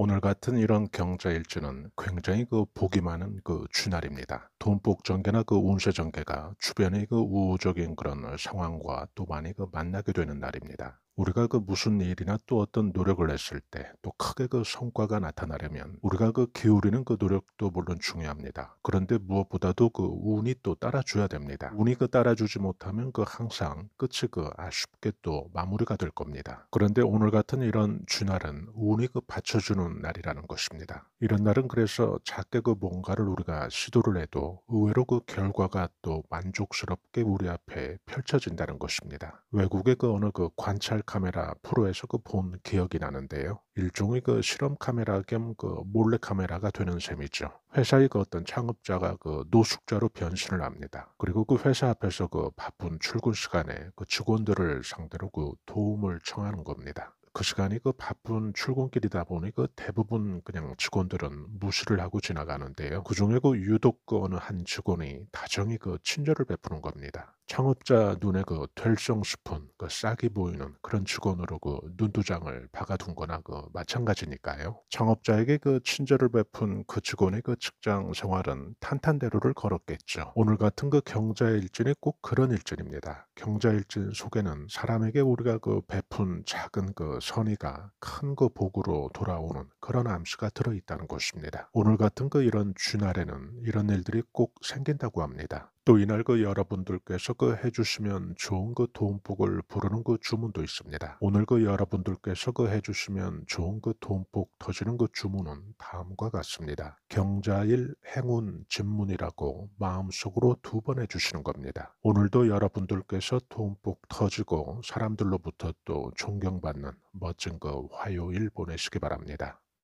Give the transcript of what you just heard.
오늘 같은 이런 경자일주는 굉장히 그 복이 많은 그 주날입니다. 돈복 전개나 그 운세 전개가 주변의 그 우호적인 그런 상황과 또 많이 그 만나게 되는 날입니다. 우리가 그 무슨 일이나 또 어떤 노력을 했을 때 또 크게 그 성과가 나타나려면 우리가 그 기울이는 그 노력도 물론 중요합니다. 그런데 무엇보다도 그 운이 또 따라줘야 됩니다. 운이 그 따라주지 못하면 그 항상 끝이 그 아쉽게 또 마무리가 될 겁니다. 그런데 오늘 같은 이런 주날은 운이 그 받쳐주는 날이라는 것입니다. 이런 날은 그래서 작게 그 뭔가를 우리가 시도를 해도 의외로 그 결과가 또 만족스럽게 우리 앞에 펼쳐진다는 것입니다. 외국의 그 어느 그 관찰 카메라 프로에서 그 본 기억이 나는데요. 일종의 그 실험 카메라 겸 그 몰래 카메라가 되는 셈이죠. 회사의 그 어떤 창업자가 그 노숙자로 변신을 합니다. 그리고 그 회사 앞에서 그 바쁜 출근 시간에 그 직원들을 상대로 그 도움을 청하는 겁니다. 그 시간이 그 바쁜 출근길이다 보니 그 대부분 그냥 직원들은 무시를 하고 지나가는데요. 그중에 그 유독 그 어느 한 직원이 다정히 그 친절을 베푸는 겁니다. 창업자 눈에 그 될성 스푼, 그 싹이 보이는 그런 직원으로 그 눈두장을 박아둔 거나 그 마찬가지니까요. 창업자에게 그 친절을 베푼 그 직원의 그 직장 생활은 탄탄대로를 걸었겠죠. 오늘 같은 그 경자일진이 꼭 그런 일진입니다. 경자일진 속에는 사람에게 우리가 그 베푼 작은 그 선의가 큰 그 복으로 돌아오는 그런 암시가 들어있다는 것입니다. 오늘 같은 그 이런 주날에는 이런 일들이 꼭 생긴다고 합니다. 또 이날 그 여러분들께서 그 해주시면 좋은 그 도움복을 부르는 그 주문도 있습니다. 오늘 그 여러분들께서 그 해주시면 좋은 그 도움복 터지는 그 주문은 다음과 같습니다. 경자일 행운 진문이라고 마음속으로 두 번 해주시는 겁니다. 오늘도 여러분들께서 도움복 터지고 사람들로부터 또 존경받는 멋진 그 화요일 보내시기 바랍니다.